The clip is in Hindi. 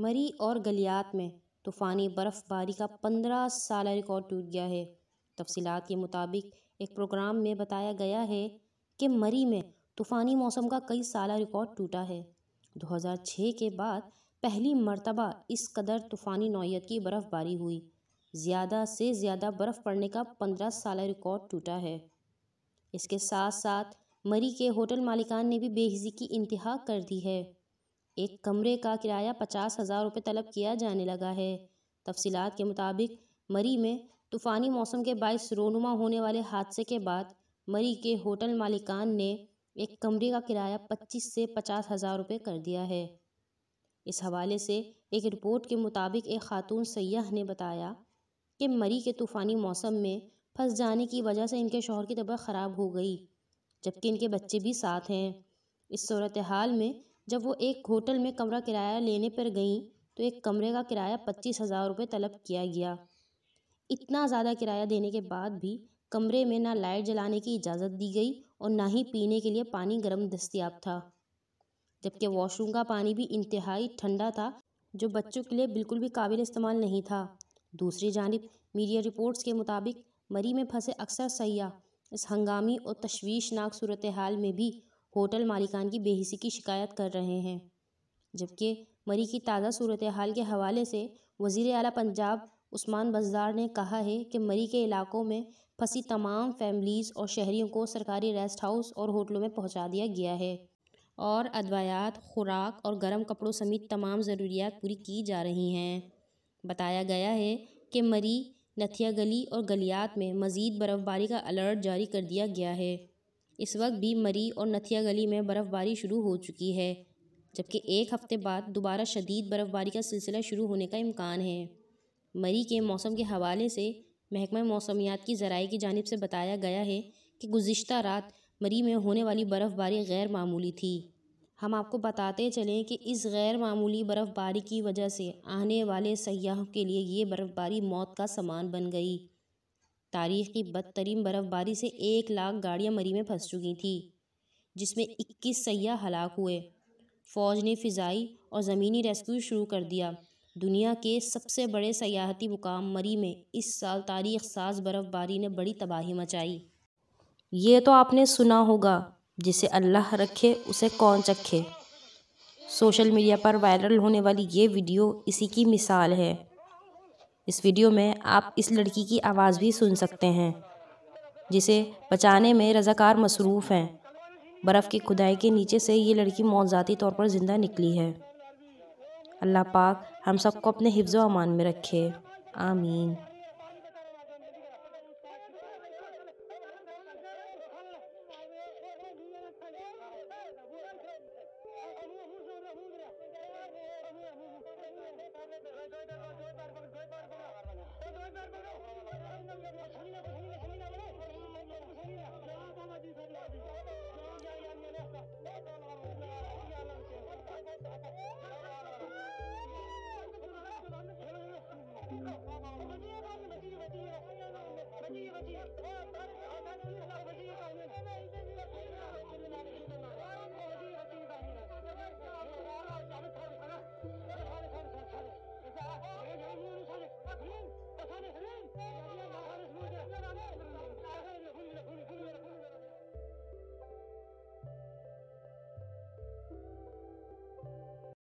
मरी और गलियात में तूफ़ानी बर्फ़बारी का पंद्रह साल रिकॉर्ड टूट गया है तफसीत के मुताबिक एक प्रोग्राम में बताया गया है कि मरी में तूफ़ानी मौसम का कई साल रिकॉर्ड टूटा है 2006 के बाद पहली मरतबा इस कदर तूफ़ानी नौीयत की बर्फ़बारी हुई ज़्यादा से ज़्यादा बर्फ़ पड़ने का पंद्रह साल रिकॉर्ड टूटा है इसके साथ साथ मरी के होटल मालिकान ने भी बेहजी की इंतहा कर दी है एक कमरे का किराया पचास हज़ार रुपये तलब किया जाने लगा है तफसीत के मुताबिक मरी में तूफ़ानी मौसम के बायस रोनुमा होने वाले हादसे के बाद मरी के होटल मालिकान ने एक कमरे का किराया पच्चीस से पचास हज़ार रुपये कर दिया है इस हवाले से एक रिपोर्ट के मुताबिक एक खातून सयाह ने बताया कि मरी के तूफ़ानी मौसम में फंस जाने की वजह से इनके शोहर की तबीयत ख़राब हो गई जबकि इनके बच्चे भी साथ हैं इस सूरत हाल में जब वो एक होटल में कमरा किराया लेने पर गईं तो एक कमरे का किराया पच्चीस हज़ार रुपये तलब किया गया इतना ज़्यादा किराया देने के बाद भी कमरे में ना लाइट जलाने की इजाज़त दी गई और ना ही पीने के लिए पानी गर्म दस्तियाब था जबकि वॉशरूम का पानी भी इंतहाई ठंडा था जो बच्चों के लिए बिल्कुल भी काबिल इस्तेमाल नहीं था दूसरी जानब मीडिया रिपोर्ट्स के मुताबिक मरी में फंसे अक्सर सयाह इस हंगामी और तशवीशनाक सूरत हाल में भी होटल मालिकान की बेहिसी की शिकायत कर रहे हैं जबकि मरी की ताज़ा सूरत हाल के हवाले से वज़ी अली पंजाब उस्मान बजदार ने कहा है कि मरी के इलाकों में फंसी तमाम फैमिलीज़ और शहरीों को सरकारी रेस्ट हाउस और होटलों में पहुंचा दिया गया है और अद्वायात खुराक और गर्म कपड़ों समेत तमाम ज़रूरियात पूरी की जा रही हैं बताया गया है कि मरी नथिया गली और गलियात में मज़ीद बर्फ़बारी का अलर्ट जारी कर दिया गया है इस वक्त भी मरी और नथिया गली में बर्फ़बारी शुरू हो चुकी है जबकि एक हफ्ते बाद दोबारा शदीद बर्फ़बारी का सिलसिला शुरू होने का इम्कान है मरी के मौसम के हवाले से महकमा मौसमियात की ज़राए की जानब से बताया गया है कि गुज्त रात मरी में होने वाली बर्फ़बारी गैर मामूली थी हम आपको बताते चलें कि इस गैर मामूली बर्फ़बारी की वजह से आने वाले सयाहों के लिए ये बर्फ़बारी मौत का सामान बन गई तारीख की बदतरीन बर्फ़बारी से एक लाख गाड़ियाँ मरी में फंस चुकी थीं जिसमें इक्कीस सयाह हलाक हुए फ़ौज ने फ़िज़ाई और ज़मीनी रेस्क्यू शुरू कर दिया दुनिया के सबसे बड़े सयाहती मुकाम मरी में इस साल तारीख साज बर्फ़बारी ने बड़ी तबाही मचाई ये तो आपने सुना होगा जिसे अल्लाह रखे उसे कौन चखे सोशल मीडिया पर वायरल होने वाली ये वीडियो इसी की मिसाल है इस वीडियो में आप इस लड़की की आवाज़ भी सुन सकते हैं जिसे बचाने में रज़ाकार मसरूफ़ हैं बर्फ़ की खुदाई के नीचे से ये लड़की मौजाती तौर पर ज़िंदा निकली है अल्लाह पाक हम सबको अपने हिफ्ज़ अमान में रखे आमीन